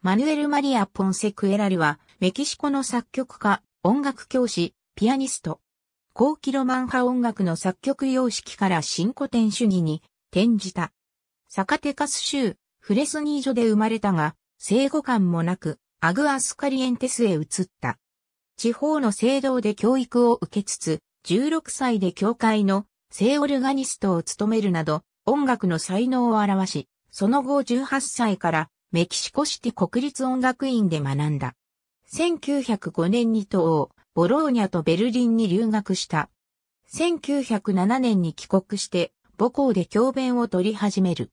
マヌエル・マリア・ポンセ・クエラルは、メキシコの作曲家、音楽教師、ピアニスト。後期ロマン派音楽の作曲様式から新古典主義に転じた。サカテカス州、フレスニージョで生まれたが、生後感もなく、アグアスカリエンテスへ移った。地方の聖堂で教育を受けつつ、16歳で教会の聖オルガニストを務めるなど、音楽の才能を表し、その後18歳からメキシコシティ国立音楽院で学んだ。1905年に東欧、ボローニャとベルリンに留学した。1907年に帰国して母校で教鞭を取り始める。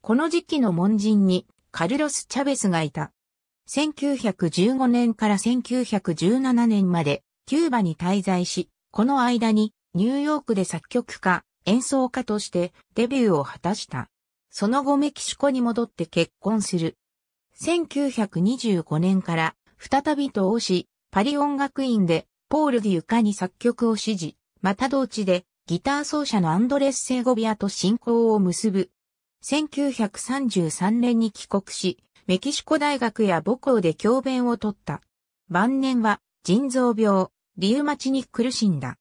この時期の門人にカルロス・チャベスがいた。1915年から1917年までキューバに滞在し、この間にニューヨークで作曲家、演奏家としてデビューを果たした。その後メキシコに戻って結婚する。1925年から再び東し、パリ音楽院でポール・デュカに作曲を指示、また同地でギター奏者のアンドレス・セーゴビアと親交を結ぶ。1933年に帰国し、メキシコ大学や母校で教鞭を取った。晩年は腎臓病、リウマチに苦しんだ。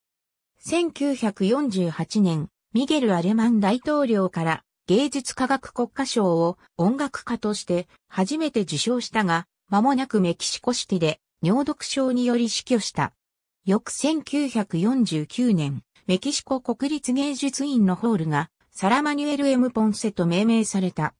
1948年、ミゲル・アレマン大統領から芸術科学国家賞を音楽家として初めて受賞したが、間もなくメキシコシティで尿毒症により死去した。翌1949年、メキシコ国立芸術院のホールがサラマニュエル・エム・ポンセと命名された。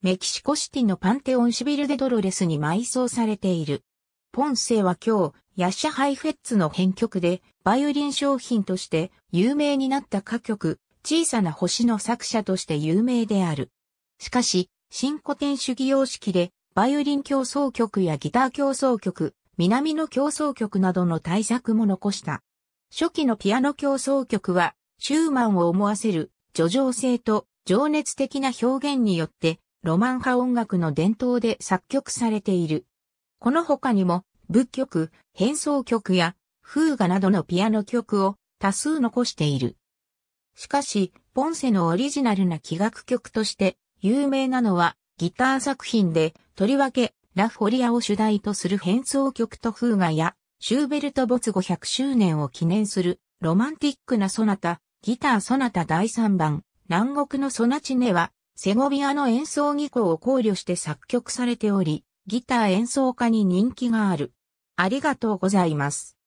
メキシコシティのパンテオンシビル・デ・ドロレスに埋葬されている。ポンセは今日、ヤッシャ・ハイフェッツの編曲で、バイオリン商品として有名になった歌曲、小さな星の作者として有名である。しかし、新古典主義様式で、バイオリン競争曲やギター競争曲、南の競争曲などの大作も残した。初期のピアノ競争曲は、シューマンを思わせる、叙情性と情熱的な表現によって、ロマン派音楽の伝統で作曲されている。この他にも、仏曲、変奏曲や、風画などのピアノ曲を多数残している。しかし、ポンセのオリジナルな器楽曲として有名なのはギター作品で、とりわけラフォリアを主題とする変奏曲と風画や、シューベルト没後100周年を記念するロマンティックなソナタ、ギターソナタ第3番、南国のソナチネは、セゴビアの演奏技巧を考慮して作曲されており、ギター演奏家に人気がある。ありがとうございます。